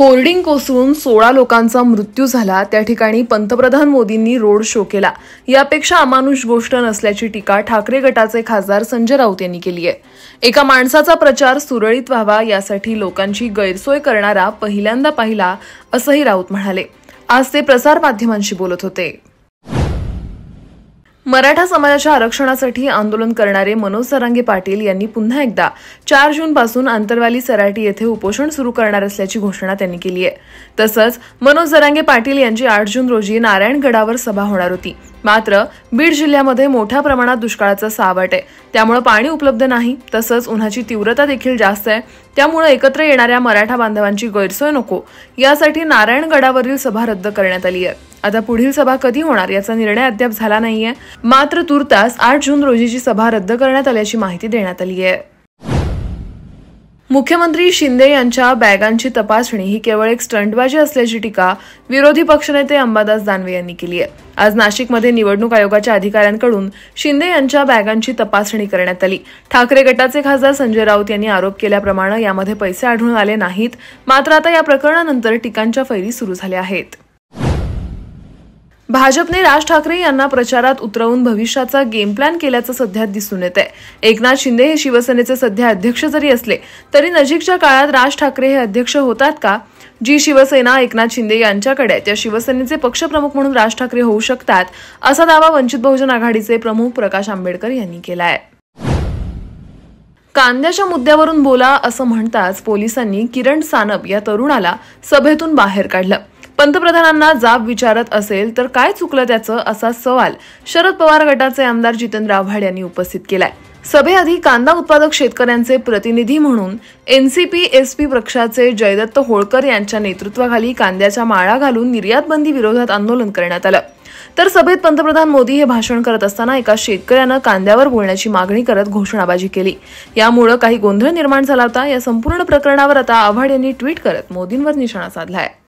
hoarding कोसळून सोळा लोकांचा मृत्यू झाला त्या ठिकाणी पंतप्रधान मोदींनी रोड शो केला यापेक्षा अमानुष गोष्ट नसल्याची टीका ठाकरे गटाचे खासदार संजय राऊत यांनी केली आहे एका माणसाचा प्रचार सुरळीत व्हावा यासाठी लोकांची गैरसोय करणारा पहिल्यांदा पाहिला असंही राऊत म्हणाले आज ते प्रसारमाध्यमांशी बोलत होते मराठा समाजाच्या आरक्षणासाठी आंदोलन करणारे मनोज सरांगे पाटील यांनी पुन्हा एकदा चार जूनपासून आंतरवाली सराटी येथे उपोषण सुरू करणार असल्याची घोषणा त्यांनी केली आहे तसंच मनोज सरांगे पाटील यांची आठ जून रोजी नारायणगडावर सभा होणार होती मात्र बीड जिल्ह्यामध्ये मोठ्या प्रमाणात दुष्काळाचा सावट आहे त्यामुळे पाणी उपलब्ध नाही तसंच उन्हाची तीव्रता देखील जास्त आहे त्यामुळे एकत्र येणाऱ्या मराठा बांधवांची गैरसोय नको यासाठी नारायणगडावरील सभा रद्द करण्यात आली आहे आता पुढील सभा कधी होणार याचा निर्णय अद्याप झाला नाहीये मात्र तुर्तास आठ जून रोजीची सभा रद्द करण्यात आल्याची माहिती देण्यात आली आहे मुख्यमंत्री शिंदे यांच्या बॅगांची तपासणी ही केवळ एक स्टंटबाजी असल्याची टीका विरोधी पक्षनेते अंबादास दानवे यांनी केली आहे आज नाशिकमध्ये निवडणूक आयोगाच्या अधिकाऱ्यांकडून शिंदे यांच्या बॅगांची तपासणी करण्यात आली ठाकरे गटाचे खासदार संजय राऊत यांनी आरोप केल्याप्रमाणे यामध्ये पैसे आढळून आले नाहीत मात्र आता या प्रकरणानंतर टीकांच्या फैरी सुरू झाल्या आहेत भाजपने राज ठाकरे यांना प्रचारात उतरवून भविष्याचा गेम प्लॅन केल्याचं सध्या दिसून येत आहे एकनाथ शिंदे हे शिवसेनेचे सध्या अध्यक्ष जरी असले तरी नजीकच्या काळात राज ठाकरे हे अध्यक्ष होतात का जी शिवसेना एकनाथ शिंदे यांच्याकडे त्या शिवसेनेचे पक्षप्रमुख म्हणून राज ठाकरे होऊ शकतात असा दावा वंचित बहुजन आघाडीचे प्रमुख प्रकाश आंबेडकर यांनी केला आहे कांद्याच्या मुद्द्यावरून बोला असं म्हणताच पोलिसांनी किरण सानप या तरुणाला सभेतून बाहेर काढलं पंतप्रधानांना जाब विचारत असेल तर काय चुकलं त्याचं असा सवाल शरद पवार गटाचे आमदार जितेंद्र आव्हाड यांनी उपस्थित केलाय सभेआधी कांदा उत्पादक शेतकऱ्यांचे प्रतिनिधी म्हणून एनसीपी पी पक्षाचे जयदत्त होळकर यांच्या नेतृत्वाखाली कांद्याच्या माळा घालून निर्यात बंदी विरोधात आंदोलन करण्यात आलं तर सभेत पंतप्रधान मोदी हे भाषण करत असताना एका शेतकऱ्यानं कांद्यावर बोलण्याची मागणी करत घोषणाबाजी केली यामुळे काही गोंधळ निर्माण झाला होता या संपूर्ण प्रकरणावर आता आव्हाड यांनी ट्विट करत मोदींवर निशाणा साधला आहे